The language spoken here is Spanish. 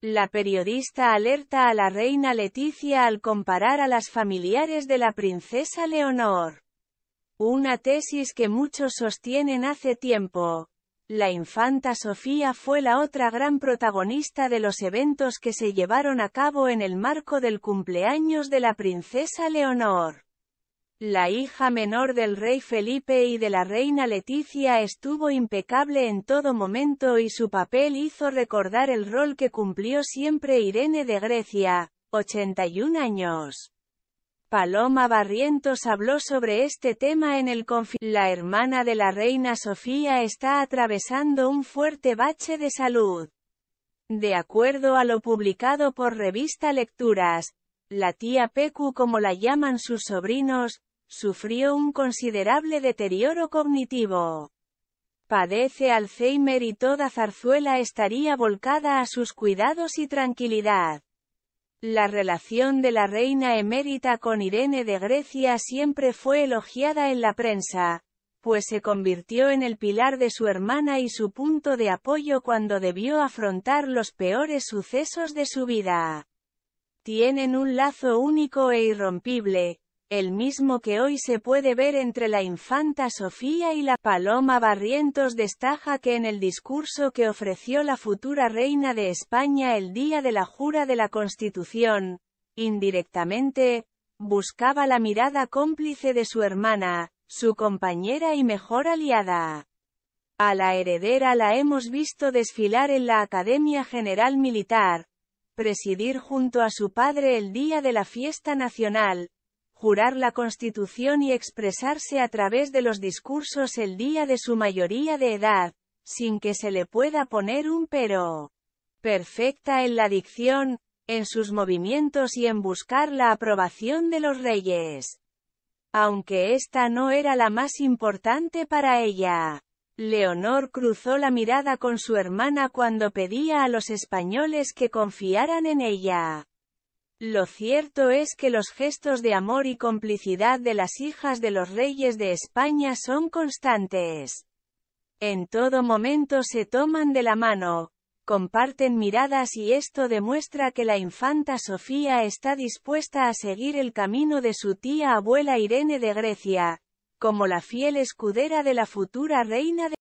La periodista alerta a la reina Leticia al comparar a las familiares de la princesa Leonor. Una tesis que muchos sostienen hace tiempo. La infanta Sofía fue la otra gran protagonista de los eventos que se llevaron a cabo en el marco del cumpleaños de la princesa Leonor. La hija menor del rey Felipe y de la reina Leticia estuvo impecable en todo momento y su papel hizo recordar el rol que cumplió siempre Irene de Grecia, 81 años. Paloma Barrientos habló sobre este tema en el confi La hermana de la reina Sofía está atravesando un fuerte bache de salud. De acuerdo a lo publicado por Revista Lecturas, la tía Pecu como la llaman sus sobrinos, Sufrió un considerable deterioro cognitivo. Padece Alzheimer y toda Zarzuela estaría volcada a sus cuidados y tranquilidad. La relación de la reina emérita con Irene de Grecia siempre fue elogiada en la prensa, pues se convirtió en el pilar de su hermana y su punto de apoyo cuando debió afrontar los peores sucesos de su vida. Tienen un lazo único e irrompible, el mismo que hoy se puede ver entre la infanta Sofía y la paloma Barrientos destaja que en el discurso que ofreció la futura reina de España el día de la jura de la Constitución, indirectamente, buscaba la mirada cómplice de su hermana, su compañera y mejor aliada. A la heredera la hemos visto desfilar en la Academia General Militar, presidir junto a su padre el día de la fiesta nacional, jurar la Constitución y expresarse a través de los discursos el día de su mayoría de edad, sin que se le pueda poner un pero. Perfecta en la dicción, en sus movimientos y en buscar la aprobación de los reyes. Aunque esta no era la más importante para ella. Leonor cruzó la mirada con su hermana cuando pedía a los españoles que confiaran en ella. Lo cierto es que los gestos de amor y complicidad de las hijas de los reyes de España son constantes. En todo momento se toman de la mano, comparten miradas y esto demuestra que la infanta Sofía está dispuesta a seguir el camino de su tía abuela Irene de Grecia, como la fiel escudera de la futura reina de